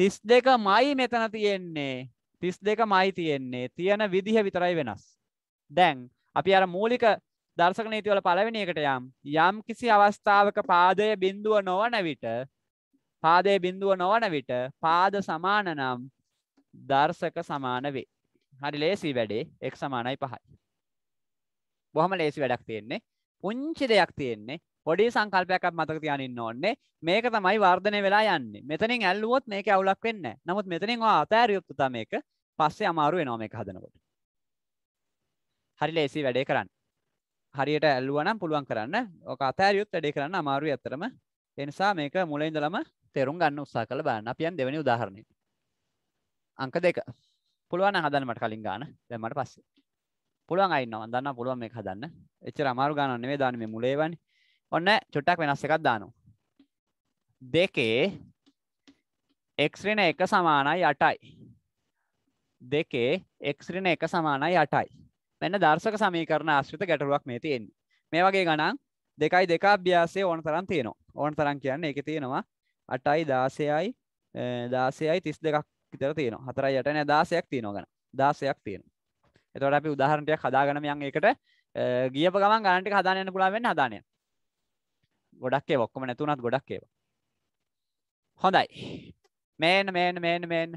තිස් දෙක මයි මෙතන තියෙන්නේ තිස් දෙක මයි තියෙන්නේ තියෙන විදිහ විතරයි වෙනස් දැන් අපි අර මූලික දර්ශක නීතිවල පළවෙනියකට යම් යම් කිසි අවස්ථාවක පාදය බිඳුව නොවන විට පාදය බිඳුව නොවන විට පාද සමාන නම් දර්ශක සමාන වේ. හරි ලේසි වැඩේ x සමානයි 5යි. බොහොම ලේසි වැඩක් තියෙන්නේ. පුංචි දෙයක් තියෙන්නේ. පොඩි සංකල්පයක් අප මතක තියාගෙන ඉන්න ඕනේ. මේක තමයි වර්ධනය වෙලා යන්නේ. මෙතනින් ඇල්ලුවොත් මේක අවුලක් වෙන්නේ නැහැ. නමුත් මෙතනින් ඔය අතෑරියොත් තමයි මේක පස්සේ අමාරු වෙනවා මේක හදනකොට. හරි ලේසි වැඩේ කරන්න. හරියට ඇල්ලුවා නම් පුළුවන් කරන්න. ඔක අතෑරියොත් වැඩේ කරන්න අමාරුයි අතරම. ඒ නිසා මේක මුලින්දලම තේරුම් ගන්න උත්සාහ කරලා බලන්න. අපි යන් දෙවෙනි උදාහරණයට. අංක 2 පුළුවන් හදන්න මට කලින් ගාන දැන් මට පස්සේ පුළුවන් අයින්නවා මම දන්නවා පුළුවන් මේක හදන්න එච්චර අමාරු ගානක් නෙවෙයි දාන්නේ මේ මුලේ වන්නේ ඔන්න චුට්ටක් වෙනස් එකක් දානවා දෙකේ x ඍණ 1 සමානයි 8යි දෙකේ x ඍණ 1 සමානයි 8යි මෙන්න දර්ශක සමීකරණ ආශ්‍රිත ගැටලුවක් මේ තියෙන්නේ මේ වගේ ගණන් දෙකයි දෙක අභ්‍යාසය ඕන තරම් තියෙනවා ඕන තරම් කියන්නේ ඒකේ තියෙනවා 8යි 16යි 16යි 32ක් විතර තියෙනවා හතරයි යට නෑ දාසයක් තියෙනවා ගන්න දාසයක් තියෙනවා එතකොට අපි උදාහරණයක් හදාගෙන මයන් ඒකට ගියප ගමන් ගණන් ටික හදාගෙන යන්න පුළුවන් වෙන්නේ හදානය ගොඩක් ඒවා ඔක්කොම නැතුණත් ගොඩක් ඒවා හොඳයි මේන මේන මේන මේන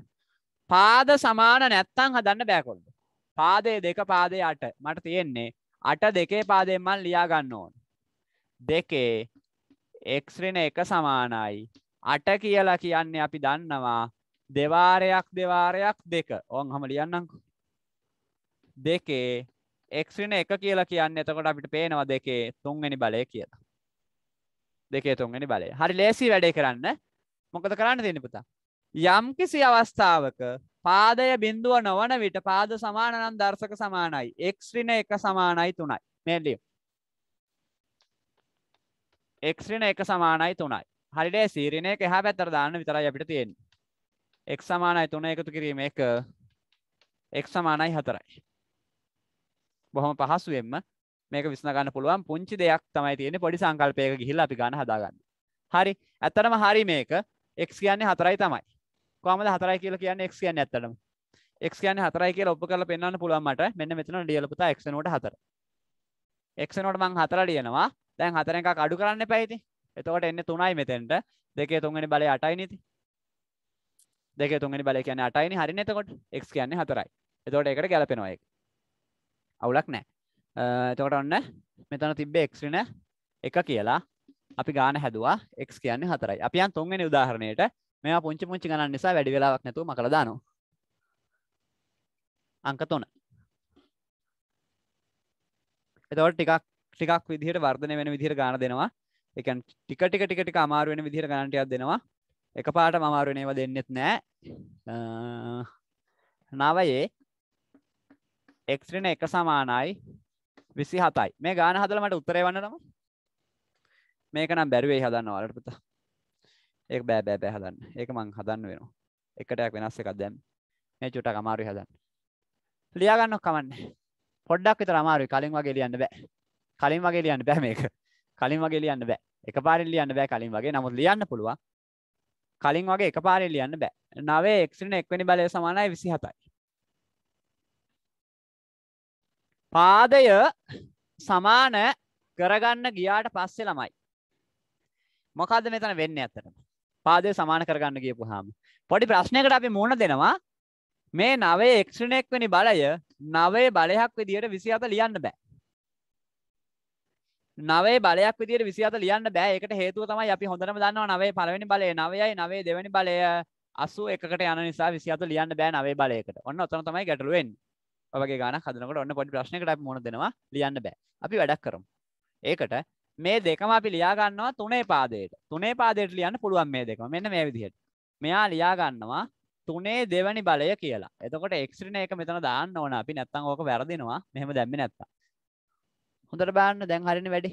පාද සමාන නැත්තම් හදන්න බෑ කොල්ලෝ පාදේ දෙක පාදේ අට මට තියෙන්නේ අට දෙකේ පාදයෙන් මන් ලියා ගන්න ඕන. දෙකේ x ඍණ 1 සමානයි. අට කියලා කියන්නේ අපි දන්නවා දෙවාරයක් දෙවාරයක් දෙක ඔන් හම ලියන්නං දෙකේ එක්්‍රින එක කියලා කියන්න එතකොට අපිට පේනවා දෙකේ තුන්ගනි බලය කියලා දෙකේ තුන්ගනි බලය හරි ලේසි වැඩේ කරන්න මොකද කරන්න තියෙන පුතා යම් කිසි අවස්ථාවක පාදය බිින්දුව නොවන විට පාද සමානනම් දර්ශක සමානයි එක්්‍රින එක සමානයි තුනයි මෙල්ලිය එක්්‍රින එක සමානයි තුනයි හරිඩේ සීරණය එක හැ පැත්තර දාන්න විතරයි අපිට තියෙන්නේ එක් සමානයි තුන එකතු කිරීම එක එක් සමානයි හතරයි. බොහොම පහසුවෙන්ම මේක විසඳගන්න පුළුවන් පුංචි දෙයක් තමයි තියෙන්නේ පොඩි සංකල්පයක ගිහිල්ලා අපි ගන්න හදාගන්න. හරි. ඇත්තටම හරි මේක x කියන්නේ හතරයි තමයි. කොහමද හතරයි කියලා කියන්නේ x කියන්නේ ඇත්තටම. x කියන්නේ හතරයි කියලා ඔප්පු කරලා පෙන්වන්න පුළුවන් මට. මෙන්න මෙතන ලියලා පුතා x වෙනුවට හතර. x වෙනුවට මං හතර ලියනවා. දැන් හතරෙන් එකක් අඩු කරන්න එපා ඉතින්. එතකොට එන්නේ 3යි මෙතෙන්ට. 2 3 වෙනි බලය 8යි නේද? දෙක තුන්ගනි බල කියන්න අටයිනි හරි එතකොට එක් කියන්නේ හතරයි එතකොට එකට ගැලපෙනවා එක අවුලක් නෑ එතකොට ඔන්න මෙතන තිබ්බේ එක්න එක කියලා අපි ගාන හැදවා එක් කියන්නේ හතරයි අපියන් තුන්ගනි උදාහරණයට මෙයා පුංචි පුංචි ගණන් නිසා වැඩි වෙලාවක් නැතුව මකලා දානවා අංක තුන එතවට ටිකක් ටිකක් විදිහට වර්ධනය වෙන විදිහට ගාන දෙනවා එකන් ටික ටික ටික ටික අමාරුවෙන විදිහට ගණටයක් දෙනවා එක පාට මමාරුවෙන ඒව දෙන්නෙත් නෑ නවයේ එක්ත්‍රන එක සමානයි විසි හතයි මේ ගාන හදලමට උත්තරේ වන්නනම මේක නම් බැරිවේ හදන්න වලටපුත ඒ බෑ බෑ බෑ හදන්න ඒක මං හදන්න වෙනවා එකටයක් වෙනස් එකක් දැම් මේ චුට අමාරු හදන්න ලියාගන්නක් කමන්න පොඩ්ඩක් විතර අමාරුයි කලින් වගේ ලියන්න බෑ කලින් වගේ ලියන්න බෑ මේක කලින් වගේ ලියන්න බෑ එක පාරිල් ලියන්න බෑ කලින් වගේ නමුත් ලියන්න පුළුවන් කලින් වගේ එක පාරෙ ලියන්න බෑ නවේ එක්ෂණ එක්වැනි බලය සමානයි විසි හතයි පාදය සමාන කරගන්න ගියාට පස්සේ ළමයි මොකද මෙතන වෙන්න ඇත්තටම පාදය සමාන කරගන්න ගියපු හාම පොඩි ප්‍රශ්නයකට අපි මුණ දෙනවා මේ නවේ එක්ෂණයෙක් වැනි බලය නවේ බලයක් විදියට විසි අත ලියන්න බෑ නවේ බලයක් විදිර විසිහත ලියන්න බෑ එකට හේතුව තමයි අපි හොඳරම දන්නවා නවේ පලවෙනි බලය නවයයි නවේ දෙවැනි බලය අසු එකට යන නිසා විසිහත ලියන්න බෑ නවේ බලයකට ඔන්න ඔතන තමයි ගැටලුවෙන් ඔබගේ ගාන හදනකට ඔන්න පොඩි ප්‍රශ්නකට මුණ දෙනවා ලියන්න බෑ අපි වැඩක් කරමු ඒකට මේ දෙකම අපි ලියාගන්නවා තුනේ පාදයට තුනේ පාදයට ලියන්න පුළුවන් මේ දෙකම මෙන්න මේ විදිහට මෙයා ලියාගන්නවා තුනේ දෙවැනි බලය කියලා එතකොට එක්ස්ට්‍රින එක මෙතන දාන්න ඕන අපි නැත්තම් ඕක වැරදිනවා මෙහෙම දැම්මේ නැත්තම් හොඳට බාන්න දැන් හරිනි වැඩි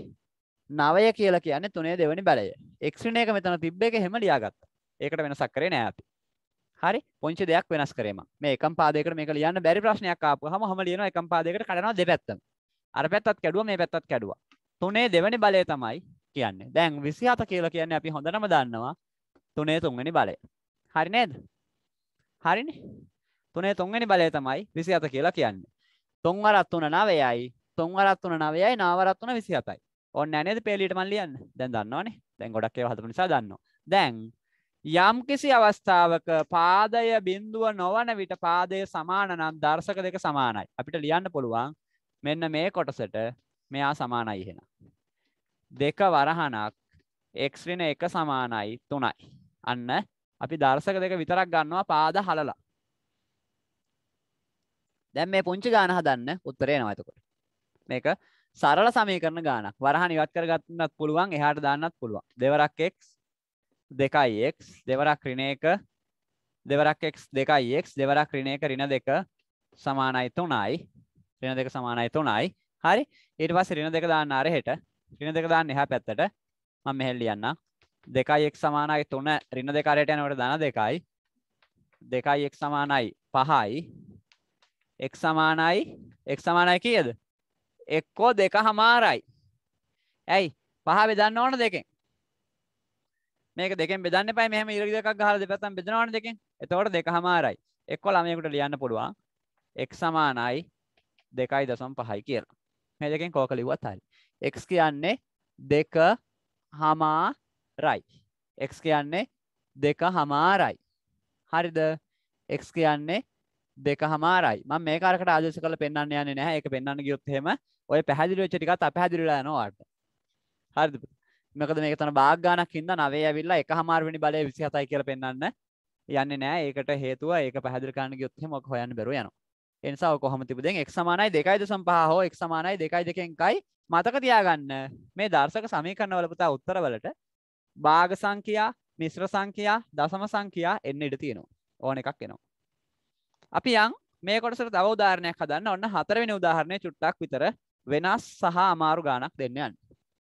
නවය කියලා කියන්නේ තුනේ දෙවැනි බැලය එක්ස්්‍රින එක මෙතන තිබ්බ එක හෙම ලියාගත්ත ඒකට වෙනසක් කරේ නෑ අපි හරි පොංචි දෙයක් වෙනස් කරේම මේ එකම් පාදයකට මේක ලියන්න බැරි ප්‍රශ්නයක් ආපු හම හම ලියනවා එකම් පාදයකට කඩනවා දෙපැත්තම අර පැත්තත් කැඩුවා මේ පැත්තත් කැඩුවා තුනේ දෙවැනි බලය තමයි කියන්නේ දැන් විසි හත කියලා කියන්නේ අපි හොඳනම දන්නවා තුනේ තුන්වැනි බලය හරි නේද හරිනි තුනේ තුන්වැනි බලය තමයි විසි හත කියලා කියන්නේ තුන් අරත් තුන නවයයි තුන් වරත්වන නවයයි නාවරත්වන විසි හතයි ඔන්න ඇනද පේලිට මල්ලියන්න දැන් දන්නවානේ දැන් ගොඩක් හතපු නිසා දන්නවා දැන් යම් කිසි අවස්ථාවක පාදය බින්දුව නොවන විට පාදය සමාන නම් දර්ශක දෙක සමානයි අපිට ලියන්න පුළුවන් මෙන්න මේ කොටසට මෙයා සමානයි එහෙන දෙක වරහනක් එක්රින එක සමානයි තුනයි අන්න අපි දර්ශක දෙක විතරක් ගන්නවා පාද හලලා දැන් මේ පුංචි ගාන හදන්න උත්තරේ එනවා එතකොට එක සරල සමීකරන ගානක් වරහ නිවත් කරගන්නත් පුළුවන් එහාට දාන්නත් පුළුවන් දෙවරක් x දෙකයි x දෙවරක් ඍණ එක දෙවරක් x දෙකයි x දෙවරක් ඍණ එක ඍණ දෙක සමානයි 3යි ඍණ දෙක සමානයි 3යි හරි ඊට පස්සේ ඍණ දෙක දාන්න අරහෙට ඍණ දෙක දාන්න එහා පැත්තට මම මෙහෙල් ලියන්නම් 2x සමානයි 3 ඍණ දෙක අරහෙට යනකොට දාන 2යි 2x සමානයි 5යි x සමානයි x සමානයි කීයද එක්කෝ දෙක හමාරයි. ඇයි? පහ බෙදන්න ඕන දෙකෙන්. මේක දෙකෙන් බෙදන්න එපා මෙහෙම ඉරගි දෙකක් ගහලා දෙපැත්තම බෙදනවනේ දෙකෙන්. එතකොට දෙක හමාරයි. එක්කෝ ළමයෙකුට ලියන්න පුළුවන් x සමානයි 2.5යි කියලා. මේ දෙකෙන් කෝක ලිව්වත් හරි. x කියන්නේ 2 හමාරයි. x කියන්නේ 2 හමාරයි. හරිද? x කියන්නේ දෙක හමාරයි මම මේක අරකට ආදේශ කරලා පෙන්වන්න යන්නේ නැහැ ඒක පෙන්වන්න ගියොත් එහෙම ඔය පැහැදිලි වෙච්ච ටිකත් අපැහැදිලිලා යනවා වාට. හරිද? මොකද මේක තන භාග ගණක් හින්දා 9 ඇවිල්ලා 1:00 වෙනි බලය 27යි කියලා පෙන්වන්න යන්නේ නැහැ. ඒකට හේතුව ඒක පැහැදිලි කරන්න ගියොත් එහෙම ඔක හොයන්න බැරුව යනවා. ඒ නිසා ඔක කොහොම තිබුදෙන් x 2.5 හෝ x 2.2යි මතක තියාගන්න. මේ දර්ශක සමීකරණවල පුතා උත්තරවලට භාග සංඛ්‍යා, මිශ්‍ර සංඛ්‍යා, දශම සංඛ්‍යා එන්න ඉඩ තියෙනවා. ඕන එකක් එනවා. අපි යන් මේ කොටසට තව උදාහරණයක් හදන්න. ඔන්න හතරවෙනි උදාහරණය චුට්ටක් විතර වෙනස් සහ අමාරු ගානක් දෙන්න යන්න